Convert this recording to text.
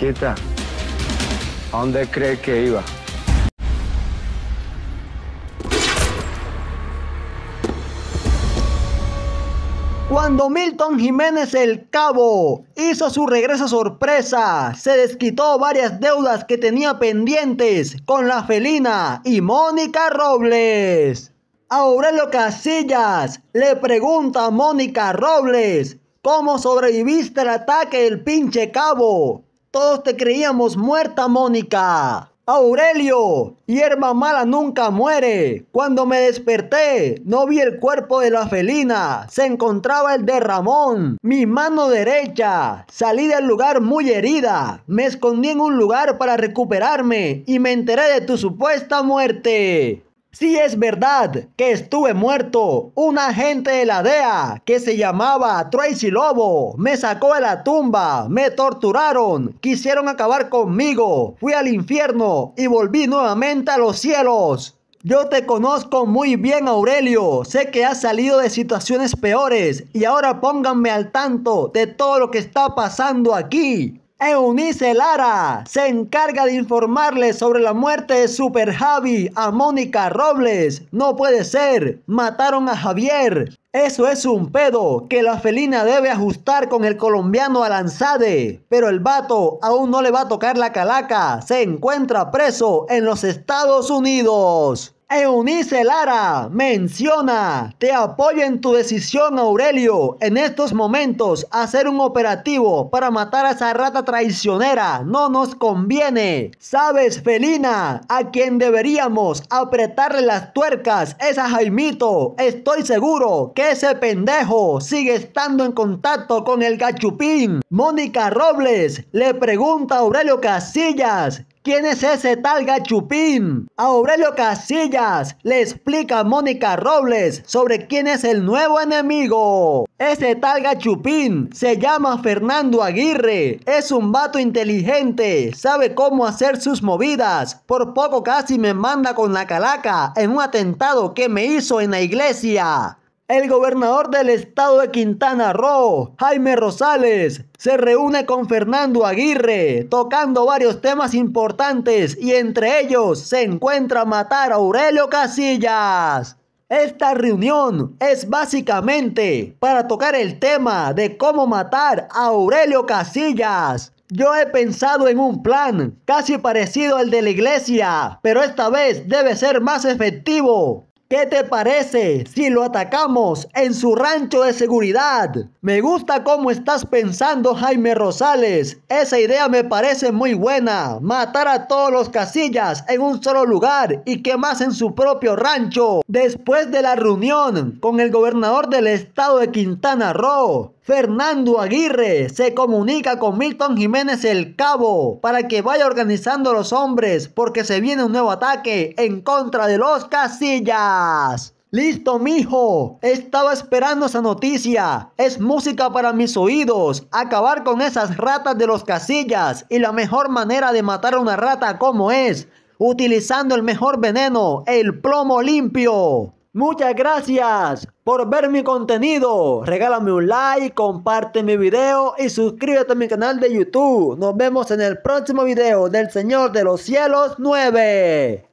Chiquita, ¿a dónde cree que iba? Cuando Milton Jiménez el Cabo hizo su regreso sorpresa, se desquitó varias deudas que tenía pendientes con la felina y Mónica Robles. Aurelio Casillas le pregunta a Mónica Robles, ¿cómo sobreviviste al ataque del pinche Cabo? Todos te creíamos muerta, Mónica. Aurelio, hierba mala nunca muere. Cuando me desperté, no vi el cuerpo de la felina. Se encontraba el de Ramón, mi mano derecha. Salí del lugar muy herida. Me escondí en un lugar para recuperarme y me enteré de tu supuesta muerte. Si es verdad que estuve muerto, un agente de la DEA que se llamaba Tracy Lobo me sacó de la tumba, me torturaron, quisieron acabar conmigo, fui al infierno y volví nuevamente a los cielos. Yo te conozco muy bien, Aurelio. Sé que has salido de situaciones peores y ahora pónganme al tanto de todo lo que está pasando aquí. Eunice Lara se encarga de informarle sobre la muerte de Super Javi a Mónica Robles. No puede ser, mataron a Javier. Eso es un pedo que la felina debe ajustar con el colombiano Alanzade. Pero el vato aún no le va a tocar la calaca. Se encuentra preso en los Estados Unidos. Eunice Lara menciona, te apoyo en tu decisión Aurelio, en estos momentos hacer un operativo para matar a esa rata traicionera no nos conviene. Sabes Felina, a quien deberíamos apretarle las tuercas es a Jaimito, estoy seguro que ese pendejo sigue estando en contacto con el gachupín. Mónica Robles le pregunta a Aurelio Casillas, ¿Quién es ese tal Gachupín? A Aurelio Casillas le explica a Mónica Robles sobre quién es el nuevo enemigo. Ese tal Gachupín se llama Fernando Aguirre. Es un vato inteligente, sabe cómo hacer sus movidas. Por poco casi me manda con la calaca en un atentado que me hizo en la iglesia. El gobernador del estado de Quintana Roo, Jaime Rosales, se reúne con Fernando Aguirre, tocando varios temas importantes y entre ellos se encuentra matar a Aurelio Casillas. Esta reunión es básicamente para tocar el tema de cómo matar a Aurelio Casillas, yo he pensado en un plan casi parecido al de la iglesia, pero esta vez debe ser más efectivo. ¿Qué te parece si lo atacamos en su rancho de seguridad? Me gusta cómo estás pensando, Jaime Rosales. Esa idea me parece muy buena. Matar a todos los casillas en un solo lugar y que más en su propio rancho. Después de la reunión con el gobernador del estado de Quintana Roo, Fernando Aguirre se comunica con Milton Jiménez el Cabo para que vaya organizando a los hombres porque se viene un nuevo ataque en contra de los Casillas. Listo, mijo. Estaba esperando esa noticia. Es música para mis oídos. Acabar con esas ratas de los casillas. Y la mejor manera de matar a una rata como es, utilizando el mejor veneno, el plomo limpio. Muchas gracias por ver mi contenido. Regálame un like, comparte mi video y suscríbete a mi canal de YouTube. Nos vemos en el próximo video del Señor de los Cielos 9.